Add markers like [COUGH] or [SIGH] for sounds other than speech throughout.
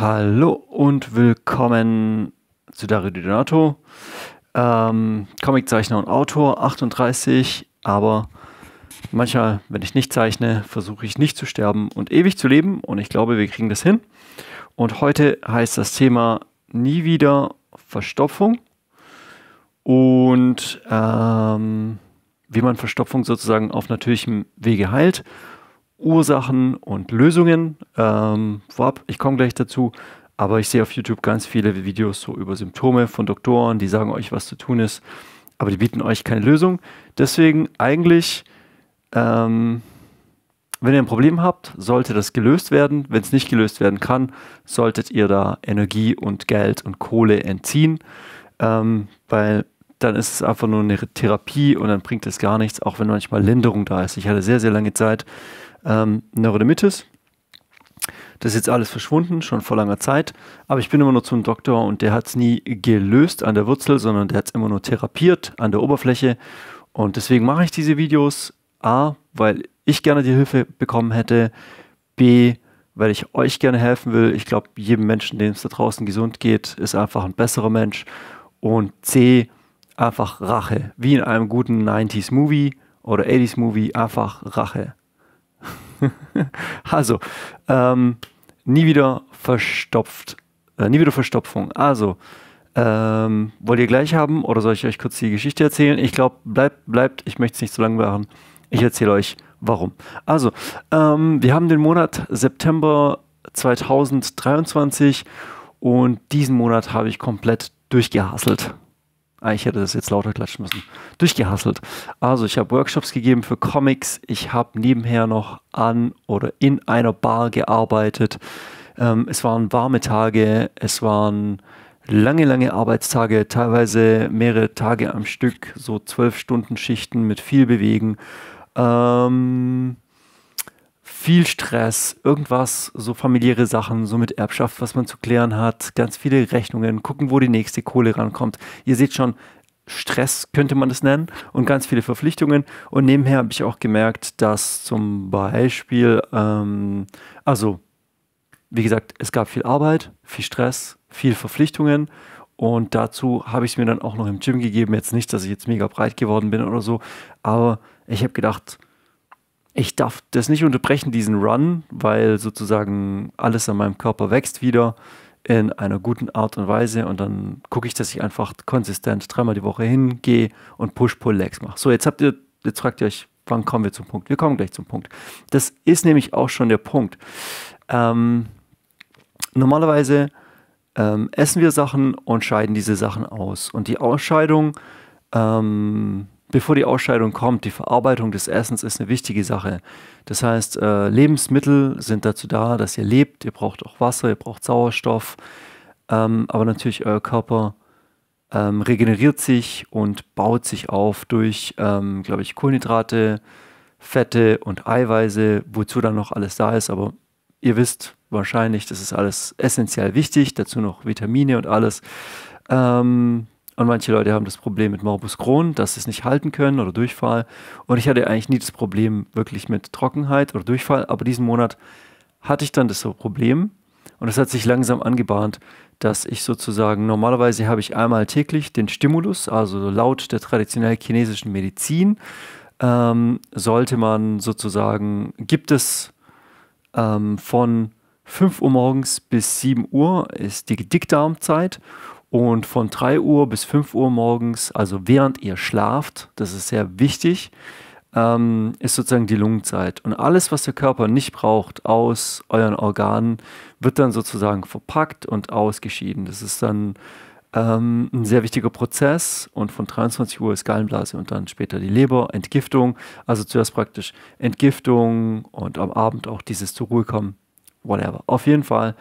Hallo und willkommen zu Dario Di Donato, ähm, Comiczeichner und Autor, 38, aber manchmal, wenn ich nicht zeichne, versuche ich nicht zu sterben und ewig zu leben und ich glaube, wir kriegen das hin. Und heute heißt das Thema nie wieder Verstopfung und ähm, wie man Verstopfung sozusagen auf natürlichem Wege heilt Ursachen und Lösungen. Ähm, vorab, ich komme gleich dazu, aber ich sehe auf YouTube ganz viele Videos so über Symptome von Doktoren, die sagen euch, was zu tun ist, aber die bieten euch keine Lösung. Deswegen eigentlich, ähm, wenn ihr ein Problem habt, sollte das gelöst werden. Wenn es nicht gelöst werden kann, solltet ihr da Energie und Geld und Kohle entziehen, ähm, weil dann ist es einfach nur eine Therapie und dann bringt es gar nichts, auch wenn manchmal Linderung da ist. Ich hatte sehr, sehr lange Zeit, ähm, Neurodermitis. Das ist jetzt alles verschwunden, schon vor langer Zeit. Aber ich bin immer nur zum Doktor und der hat es nie gelöst an der Wurzel, sondern der hat es immer nur therapiert an der Oberfläche. Und deswegen mache ich diese Videos. A, weil ich gerne die Hilfe bekommen hätte. B, weil ich euch gerne helfen will. Ich glaube, jedem Menschen, dem es da draußen gesund geht, ist einfach ein besserer Mensch. Und C, einfach Rache. Wie in einem guten 90s-Movie oder 80s-Movie, einfach Rache. [LAUGHS] also, ähm, nie wieder verstopft. Äh, nie wieder Verstopfung. Also, ähm, wollt ihr gleich haben oder soll ich euch kurz die Geschichte erzählen? Ich glaube, bleibt, bleibt. Ich möchte es nicht zu lang machen. Ich erzähle euch, warum. Also, ähm, wir haben den Monat September 2023 und diesen Monat habe ich komplett durchgehasselt. Ah, ich hätte das jetzt lauter klatschen müssen. Durchgehasselt. Also ich habe Workshops gegeben für Comics. Ich habe nebenher noch an oder in einer Bar gearbeitet. Ähm, es waren warme Tage. Es waren lange, lange Arbeitstage, teilweise mehrere Tage am Stück, so zwölf Stunden Schichten mit viel Bewegen. Ähm, viel Stress, irgendwas, so familiäre Sachen, so mit Erbschaft, was man zu klären hat, ganz viele Rechnungen, gucken, wo die nächste Kohle rankommt. Ihr seht schon, Stress könnte man es nennen und ganz viele Verpflichtungen. Und nebenher habe ich auch gemerkt, dass zum Beispiel, ähm, also wie gesagt, es gab viel Arbeit, viel Stress, viel Verpflichtungen und dazu habe ich es mir dann auch noch im Gym gegeben. Jetzt nicht, dass ich jetzt mega breit geworden bin oder so, aber ich habe gedacht, ich darf das nicht unterbrechen, diesen Run, weil sozusagen alles an meinem Körper wächst wieder in einer guten Art und Weise und dann gucke ich, dass ich einfach konsistent dreimal die Woche hingehe und Push-Pull-Legs mache. So, jetzt habt ihr, jetzt fragt ihr euch, wann kommen wir zum Punkt? Wir kommen gleich zum Punkt. Das ist nämlich auch schon der Punkt. Ähm, normalerweise ähm, essen wir Sachen und scheiden diese Sachen aus. Und die Ausscheidung ähm, bevor die Ausscheidung kommt, die Verarbeitung des Essens ist eine wichtige Sache. Das heißt, äh, Lebensmittel sind dazu da, dass ihr lebt, ihr braucht auch Wasser, ihr braucht Sauerstoff, ähm, aber natürlich euer Körper ähm, regeneriert sich und baut sich auf durch, ähm, glaube ich, Kohlenhydrate, Fette und Eiweiße, wozu dann noch alles da ist, aber ihr wisst wahrscheinlich, das ist alles essentiell wichtig, dazu noch Vitamine und alles. Ähm, und manche Leute haben das Problem mit Morbus Crohn, dass sie es nicht halten können oder Durchfall. Und ich hatte eigentlich nie das Problem wirklich mit Trockenheit oder Durchfall. Aber diesen Monat hatte ich dann das Problem. Und es hat sich langsam angebahnt, dass ich sozusagen, normalerweise habe ich einmal täglich den Stimulus, also laut der traditionellen chinesischen Medizin, ähm, sollte man sozusagen, gibt es ähm, von 5 Uhr morgens bis 7 Uhr ist die Dickdarmzeit und von 3 Uhr bis 5 Uhr morgens, also während ihr schlaft, das ist sehr wichtig, ähm, ist sozusagen die Lungenzeit. Und alles, was der Körper nicht braucht aus euren Organen, wird dann sozusagen verpackt und ausgeschieden. Das ist dann ähm, ein sehr wichtiger Prozess und von 23 Uhr ist Gallenblase und dann später die Leber, Entgiftung, also zuerst praktisch Entgiftung und am Abend auch dieses zur Ruhe kommen, whatever. Auf jeden Fall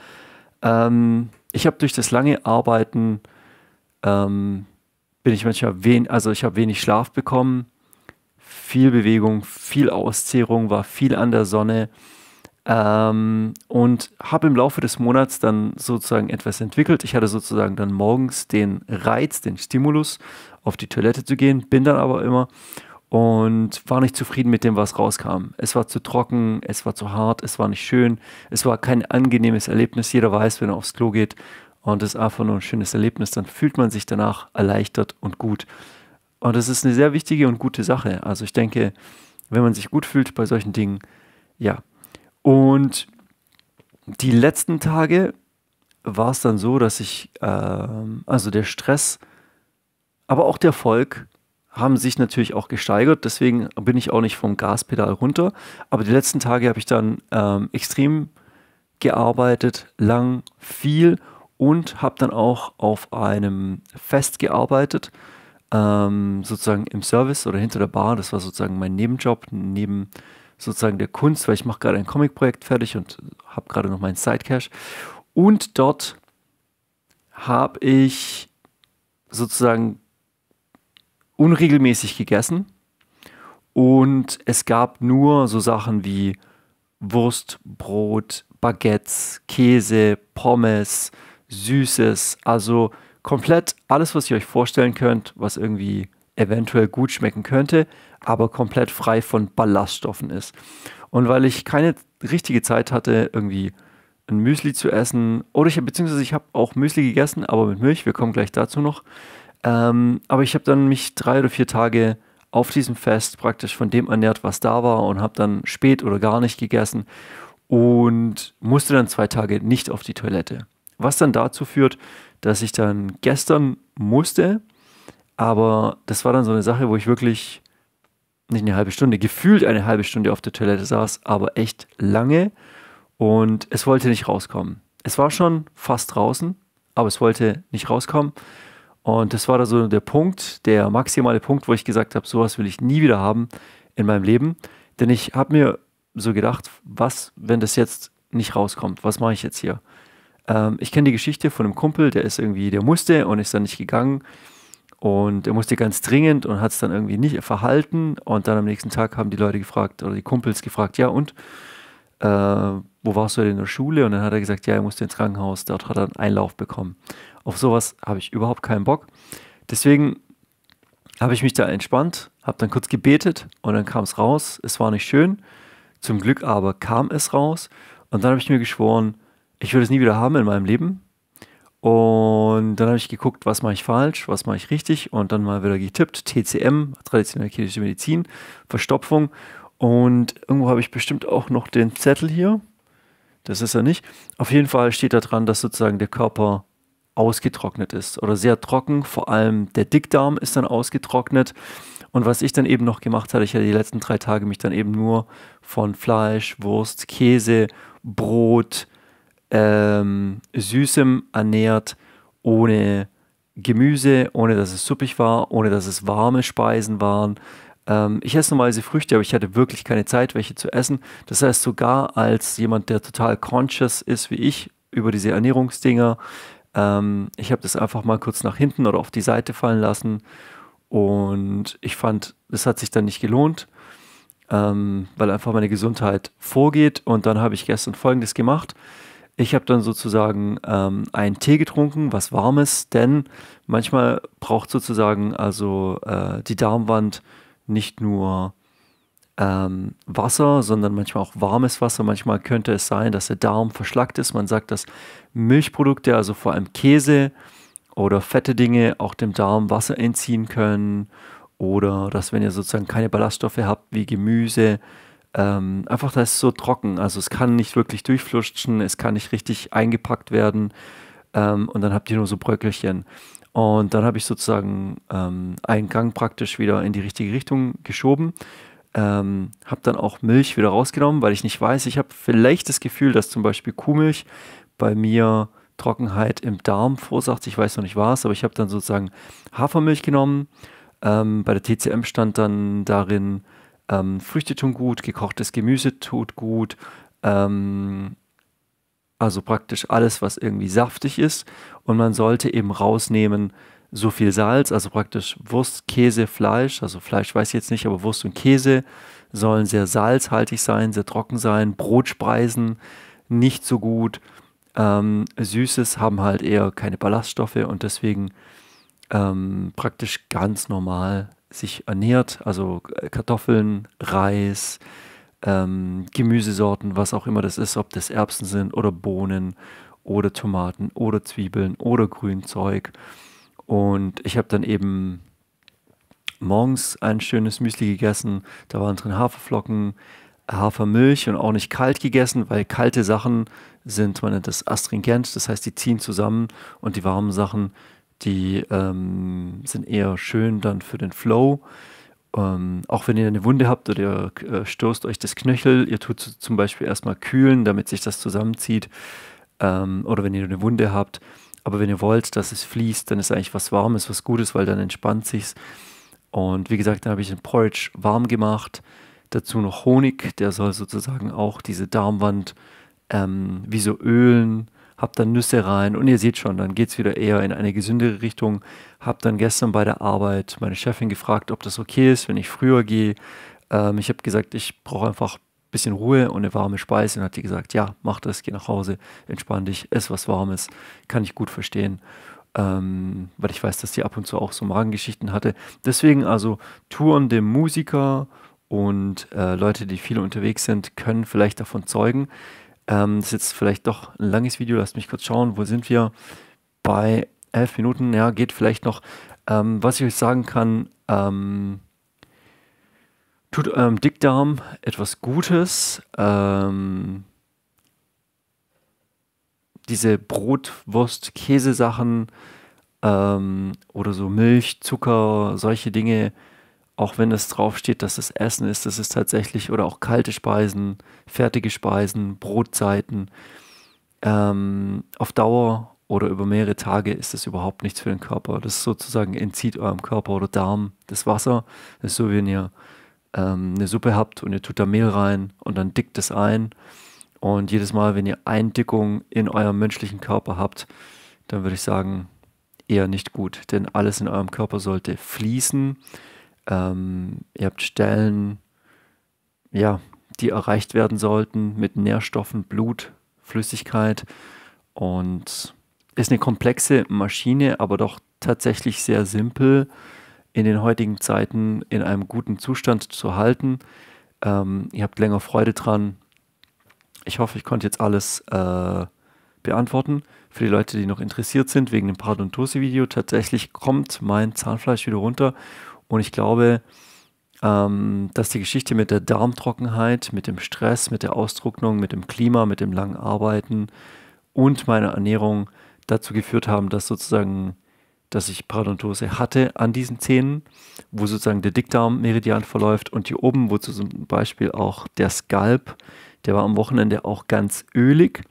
ähm, ich habe durch das lange Arbeiten ähm, bin ich manchmal wenig, also ich habe wenig Schlaf bekommen, viel Bewegung, viel Auszehrung, war viel an der Sonne ähm, und habe im Laufe des Monats dann sozusagen etwas entwickelt. Ich hatte sozusagen dann morgens den Reiz, den Stimulus, auf die Toilette zu gehen, bin dann aber immer und war nicht zufrieden mit dem, was rauskam. Es war zu trocken, es war zu hart, es war nicht schön, es war kein angenehmes Erlebnis. Jeder weiß, wenn er aufs Klo geht und es ist einfach nur ein schönes Erlebnis, dann fühlt man sich danach erleichtert und gut. Und das ist eine sehr wichtige und gute Sache. Also ich denke, wenn man sich gut fühlt bei solchen Dingen, ja. Und die letzten Tage war es dann so, dass ich, äh, also der Stress, aber auch der Erfolg haben sich natürlich auch gesteigert, deswegen bin ich auch nicht vom Gaspedal runter. Aber die letzten Tage habe ich dann ähm, extrem gearbeitet, lang, viel und habe dann auch auf einem Fest gearbeitet, ähm, sozusagen im Service oder hinter der Bar. Das war sozusagen mein Nebenjob neben sozusagen der Kunst, weil ich mache gerade ein Comicprojekt fertig und habe gerade noch meinen Sidecash. Und dort habe ich sozusagen unregelmäßig gegessen und es gab nur so Sachen wie Wurst, Brot, Baguettes, Käse, Pommes, Süßes, also komplett alles, was ihr euch vorstellen könnt, was irgendwie eventuell gut schmecken könnte, aber komplett frei von Ballaststoffen ist. Und weil ich keine richtige Zeit hatte, irgendwie ein Müsli zu essen, oder ich habe beziehungsweise ich habe auch Müsli gegessen, aber mit Milch, wir kommen gleich dazu noch, ähm, aber ich habe dann mich drei oder vier Tage auf diesem Fest praktisch von dem ernährt, was da war und habe dann spät oder gar nicht gegessen und musste dann zwei Tage nicht auf die Toilette. Was dann dazu führt, dass ich dann gestern musste, aber das war dann so eine Sache, wo ich wirklich nicht eine halbe Stunde, gefühlt eine halbe Stunde auf der Toilette saß, aber echt lange und es wollte nicht rauskommen. Es war schon fast draußen, aber es wollte nicht rauskommen. Und das war da so der Punkt, der maximale Punkt, wo ich gesagt habe, sowas will ich nie wieder haben in meinem Leben. Denn ich habe mir so gedacht, was, wenn das jetzt nicht rauskommt? Was mache ich jetzt hier? Ähm, ich kenne die Geschichte von einem Kumpel, der ist irgendwie, der musste und ist dann nicht gegangen. Und er musste ganz dringend und hat es dann irgendwie nicht verhalten. Und dann am nächsten Tag haben die Leute gefragt oder die Kumpels gefragt, ja und? Äh, wo warst du denn in der Schule? Und dann hat er gesagt, ja, er musste ins Krankenhaus. Dort hat er einen Einlauf bekommen. Auf sowas habe ich überhaupt keinen Bock. Deswegen habe ich mich da entspannt, habe dann kurz gebetet und dann kam es raus. Es war nicht schön, zum Glück aber kam es raus. Und dann habe ich mir geschworen, ich würde es nie wieder haben in meinem Leben. Und dann habe ich geguckt, was mache ich falsch, was mache ich richtig und dann mal wieder getippt. TCM, traditionelle chinesische Medizin, Verstopfung. Und irgendwo habe ich bestimmt auch noch den Zettel hier. Das ist er nicht. Auf jeden Fall steht da dran, dass sozusagen der Körper ausgetrocknet ist oder sehr trocken. Vor allem der Dickdarm ist dann ausgetrocknet. Und was ich dann eben noch gemacht hatte, ich hatte die letzten drei Tage mich dann eben nur von Fleisch, Wurst, Käse, Brot, ähm, Süßem ernährt, ohne Gemüse, ohne dass es suppig war, ohne dass es warme Speisen waren. Ähm, ich esse normalerweise Früchte, aber ich hatte wirklich keine Zeit, welche zu essen. Das heißt, sogar als jemand, der total conscious ist wie ich über diese Ernährungsdinger, ähm, ich habe das einfach mal kurz nach hinten oder auf die Seite fallen lassen und ich fand, es hat sich dann nicht gelohnt, ähm, weil einfach meine Gesundheit vorgeht. Und dann habe ich gestern Folgendes gemacht. Ich habe dann sozusagen ähm, einen Tee getrunken, was warmes, denn manchmal braucht sozusagen also äh, die Darmwand nicht nur ähm, Wasser, sondern manchmal auch warmes Wasser. Manchmal könnte es sein, dass der Darm verschlackt ist. Man sagt, dass Milchprodukte, also vor allem Käse oder fette Dinge, auch dem Darm Wasser entziehen können. Oder dass, wenn ihr sozusagen keine Ballaststoffe habt, wie Gemüse, ähm, einfach das ist so trocken. Also es kann nicht wirklich durchflutschen, es kann nicht richtig eingepackt werden. Ähm, und dann habt ihr nur so Bröckelchen. Und dann habe ich sozusagen ähm, einen Gang praktisch wieder in die richtige Richtung geschoben ähm, habe dann auch Milch wieder rausgenommen, weil ich nicht weiß. Ich habe vielleicht das Gefühl, dass zum Beispiel Kuhmilch bei mir Trockenheit im Darm verursacht. Ich weiß noch nicht was, aber ich habe dann sozusagen Hafermilch genommen. Ähm, bei der TCM stand dann darin, ähm, Früchte tun gut, gekochtes Gemüse tut gut. Ähm, also praktisch alles, was irgendwie saftig ist. Und man sollte eben rausnehmen, so viel Salz, also praktisch Wurst, Käse, Fleisch, also Fleisch weiß ich jetzt nicht, aber Wurst und Käse sollen sehr salzhaltig sein, sehr trocken sein, Brotspeisen nicht so gut, ähm, Süßes haben halt eher keine Ballaststoffe und deswegen ähm, praktisch ganz normal sich ernährt, also äh, Kartoffeln, Reis, ähm, Gemüsesorten, was auch immer das ist, ob das Erbsen sind oder Bohnen oder Tomaten oder Zwiebeln oder Grünzeug. Und ich habe dann eben morgens ein schönes Müsli gegessen. Da waren drin Haferflocken, Hafermilch und auch nicht kalt gegessen, weil kalte Sachen sind, man nennt das astringent, das heißt, die ziehen zusammen und die warmen Sachen, die ähm, sind eher schön dann für den Flow. Ähm, auch wenn ihr eine Wunde habt oder ihr äh, stößt euch das Knöchel, ihr tut zum Beispiel erstmal kühlen, damit sich das zusammenzieht. Ähm, oder wenn ihr eine Wunde habt, aber wenn ihr wollt, dass es fließt, dann ist eigentlich was Warmes, was Gutes, weil dann entspannt sich's. Und wie gesagt, dann habe ich den Porridge warm gemacht. Dazu noch Honig, der soll sozusagen auch diese Darmwand ähm, wie so ölen. Hab dann Nüsse rein und ihr seht schon, dann geht es wieder eher in eine gesündere Richtung. Hab dann gestern bei der Arbeit meine Chefin gefragt, ob das okay ist, wenn ich früher gehe. Ähm, ich habe gesagt, ich brauche einfach bisschen Ruhe und eine warme Speise und hat die gesagt, ja, mach das, geh nach Hause, entspann dich, ess was Warmes, kann ich gut verstehen, ähm, weil ich weiß, dass sie ab und zu auch so Magengeschichten hatte. Deswegen also tourende Musiker und äh, Leute, die viel unterwegs sind, können vielleicht davon zeugen. Ähm, das ist jetzt vielleicht doch ein langes Video, lasst mich kurz schauen, wo sind wir? Bei elf Minuten, ja, geht vielleicht noch. Ähm, was ich euch sagen kann, ähm, tut eurem ähm, Dickdarm etwas Gutes. Ähm, diese Brotwurst, Käsesachen ähm, oder so Milch, Zucker, solche Dinge, auch wenn es draufsteht, dass das Essen ist, das ist tatsächlich, oder auch kalte Speisen, fertige Speisen, Brotzeiten, ähm, auf Dauer oder über mehrere Tage ist das überhaupt nichts für den Körper. Das sozusagen entzieht eurem Körper oder Darm das Wasser, das ist so, wenn ihr ähm, eine Suppe habt und ihr tut da Mehl rein und dann dickt es ein. Und jedes Mal, wenn ihr Eindickung in eurem menschlichen Körper habt, dann würde ich sagen, eher nicht gut, denn alles in eurem Körper sollte fließen. Ähm, ihr habt Stellen, ja, die erreicht werden sollten mit Nährstoffen, Blut, Flüssigkeit und ist eine komplexe Maschine, aber doch tatsächlich sehr simpel in den heutigen Zeiten in einem guten Zustand zu halten. Ähm, ihr habt länger Freude dran. Ich hoffe, ich konnte jetzt alles äh, beantworten. Für die Leute, die noch interessiert sind, wegen dem Parodontosi-Video, tatsächlich kommt mein Zahnfleisch wieder runter. Und ich glaube, ähm, dass die Geschichte mit der Darmtrockenheit, mit dem Stress, mit der Austrocknung, mit dem Klima, mit dem langen Arbeiten und meiner Ernährung dazu geführt haben, dass sozusagen dass ich Parodontose hatte an diesen Zähnen, wo sozusagen der Dickdarmmeridian verläuft und hier oben, wo zum Beispiel auch der Skalp, der war am Wochenende auch ganz ölig.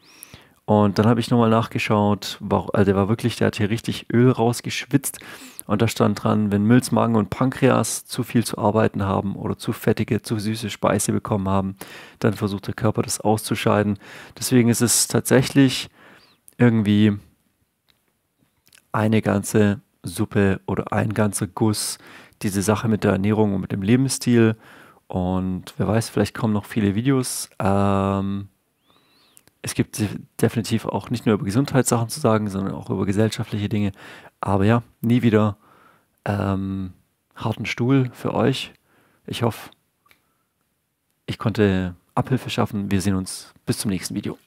Und dann habe ich nochmal nachgeschaut, war, also der war wirklich, der hat hier richtig Öl rausgeschwitzt. Und da stand dran, wenn Milzmagen und Pankreas zu viel zu arbeiten haben oder zu fettige, zu süße Speise bekommen haben, dann versucht der Körper das auszuscheiden. Deswegen ist es tatsächlich irgendwie eine ganze Suppe oder ein ganzer Guss. Diese Sache mit der Ernährung und mit dem Lebensstil. Und wer weiß, vielleicht kommen noch viele Videos. Ähm, es gibt definitiv auch nicht nur über Gesundheitssachen zu sagen, sondern auch über gesellschaftliche Dinge. Aber ja, nie wieder ähm, harten Stuhl für euch. Ich hoffe, ich konnte Abhilfe schaffen. Wir sehen uns bis zum nächsten Video.